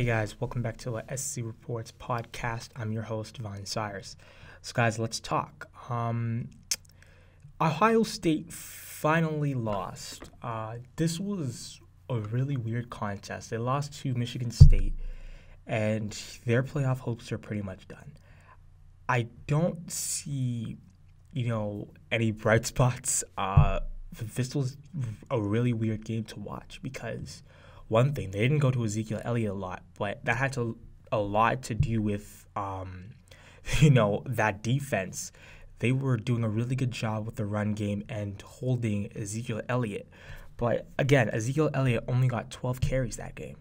Hey guys, welcome back to the SC Reports podcast. I'm your host, Von Cyrus. So, guys, let's talk. Um, Ohio State finally lost. Uh, this was a really weird contest. They lost to Michigan State, and their playoff hopes are pretty much done. I don't see, you know, any bright spots. Uh, this was a really weird game to watch because – one thing. They didn't go to Ezekiel Elliott a lot, but that had to, a lot to do with, um, you know, that defense. They were doing a really good job with the run game and holding Ezekiel Elliott. But again, Ezekiel Elliott only got 12 carries that game.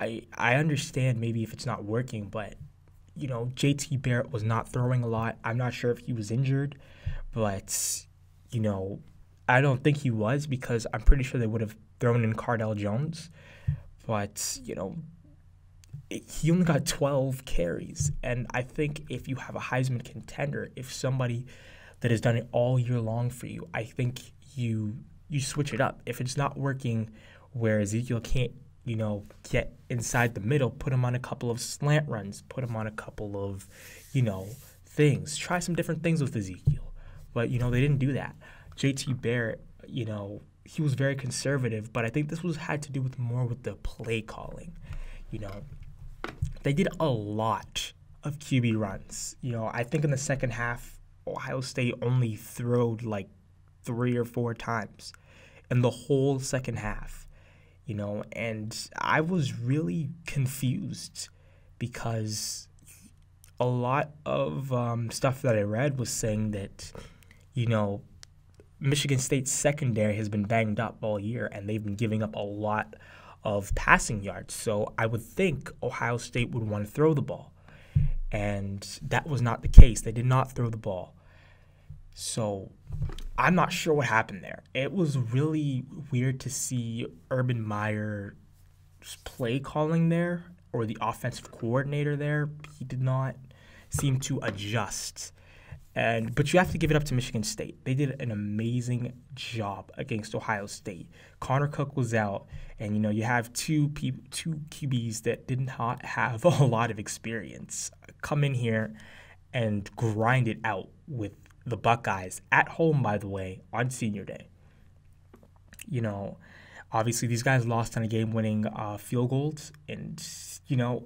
I I understand maybe if it's not working, but you know, JT Barrett was not throwing a lot. I'm not sure if he was injured, but you know, I don't think he was because I'm pretty sure they would have thrown in Cardell Jones, but you know he only got 12 carries, and I think if you have a Heisman contender, if somebody that has done it all year long for you, I think you you switch it up. If it's not working, where Ezekiel can't you know, get inside the middle, put him on a couple of slant runs, put him on a couple of, you know, things. Try some different things with Ezekiel. But, you know, they didn't do that. JT Barrett, you know, he was very conservative, but I think this was had to do with more with the play calling. You know, they did a lot of QB runs. You know, I think in the second half, Ohio State only throwed like three or four times in the whole second half. You know, and I was really confused because a lot of um, stuff that I read was saying that, you know, Michigan State's secondary has been banged up all year, and they've been giving up a lot of passing yards. So I would think Ohio State would want to throw the ball. And that was not the case. They did not throw the ball. So I'm not sure what happened there. It was really weird to see Urban Meyer's play calling there or the offensive coordinator there. He did not seem to adjust and but you have to give it up to Michigan State. They did an amazing job against Ohio State. Connor Cook was out, and you know you have two two QBs that did not have a lot of experience come in here and grind it out with the Buckeyes at home. By the way, on Senior Day, you know, obviously these guys lost on a game-winning uh, field goals, and you know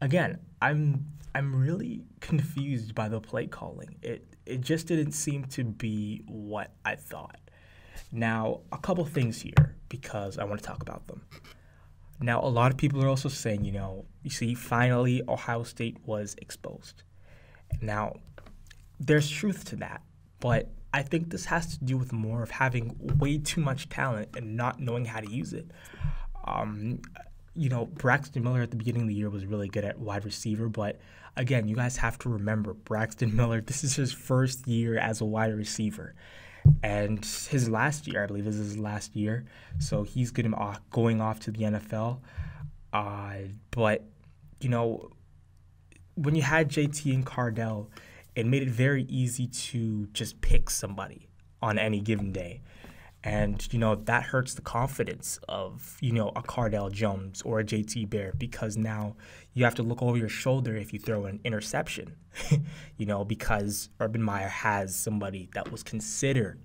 again, I'm I'm really confused by the play calling. It it just didn't seem to be what I thought. Now, a couple things here because I want to talk about them. Now, a lot of people are also saying, you know, you see, finally Ohio State was exposed. Now, there's truth to that, but I think this has to do with more of having way too much talent and not knowing how to use it. Um, you know, Braxton Miller at the beginning of the year was really good at wide receiver, but again, you guys have to remember Braxton Miller, this is his first year as a wide receiver. And his last year, I believe, is his last year. So he's getting off, going off to the NFL. Uh, but, you know, when you had JT and Cardell, it made it very easy to just pick somebody on any given day. And, you know, that hurts the confidence of, you know, a Cardell Jones or a JT Bear because now you have to look over your shoulder if you throw an interception, you know, because Urban Meyer has somebody that was considered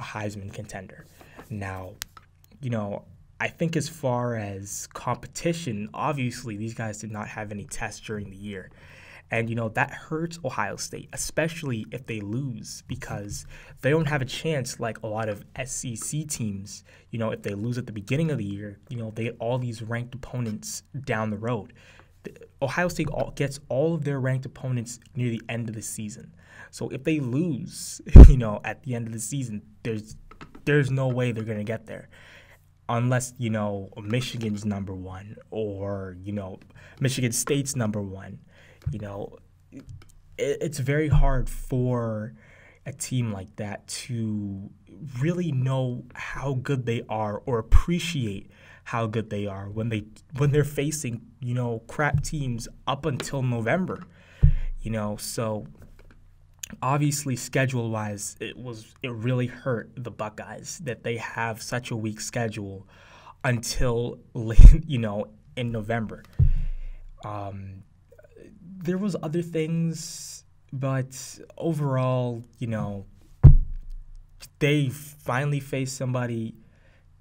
a Heisman contender. Now, you know, I think as far as competition, obviously these guys did not have any tests during the year. And, you know, that hurts Ohio State, especially if they lose, because they don't have a chance like a lot of SEC teams. You know, if they lose at the beginning of the year, you know, they get all these ranked opponents down the road. The, Ohio State all, gets all of their ranked opponents near the end of the season. So if they lose, you know, at the end of the season, there's there's no way they're going to get there unless you know Michigan's number one or you know Michigan State's number one you know, it, it's very hard for a team like that to really know how good they are or appreciate how good they are when they when they're facing you know crap teams up until November, you know. So obviously schedule wise, it was it really hurt the Buckeyes that they have such a weak schedule until late. you know in November. Um, there was other things, but overall, you know, they finally faced somebody,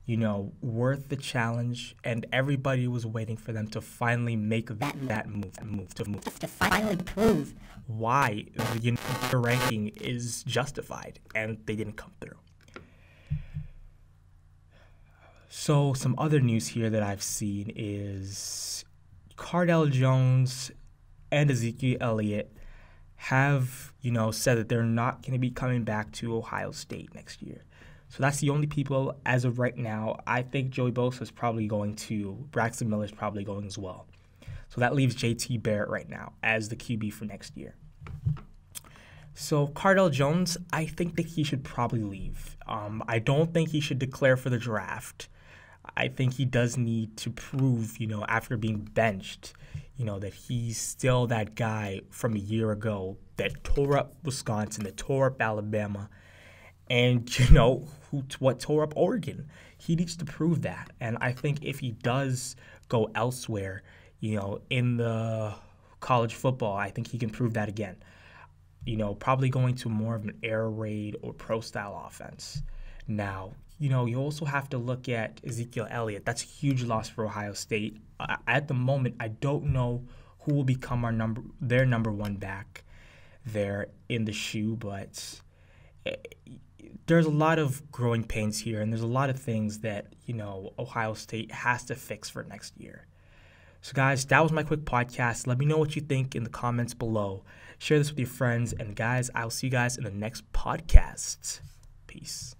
you know, worth the challenge, and everybody was waiting for them to finally make that move, that move, move to move to finally prove why you know, the ranking is justified, and they didn't come through. So, some other news here that I've seen is Cardell Jones and Ezekiel Elliott have, you know, said that they're not going to be coming back to Ohio State next year. So that's the only people as of right now. I think Joey Bosa is probably going to, Braxton Miller is probably going as well. So that leaves JT Barrett right now as the QB for next year. So Cardell Jones, I think that he should probably leave. Um, I don't think he should declare for the draft. I think he does need to prove, you know, after being benched, you know, that he's still that guy from a year ago that tore up Wisconsin, that tore up Alabama, and, you know, who, what tore up Oregon. He needs to prove that. And I think if he does go elsewhere, you know, in the college football, I think he can prove that again. You know, probably going to more of an air raid or pro style offense now. You know, you also have to look at Ezekiel Elliott. That's a huge loss for Ohio State. Uh, at the moment, I don't know who will become our number their number one back there in the shoe, but it, eh, there's a lot of growing pains here, and there's a lot of things that you know Ohio State has to fix for next year. So, guys, that was my quick podcast. Let me know what you think in the comments below. Share this with your friends. And, guys, I'll see you guys in the next podcast. Peace.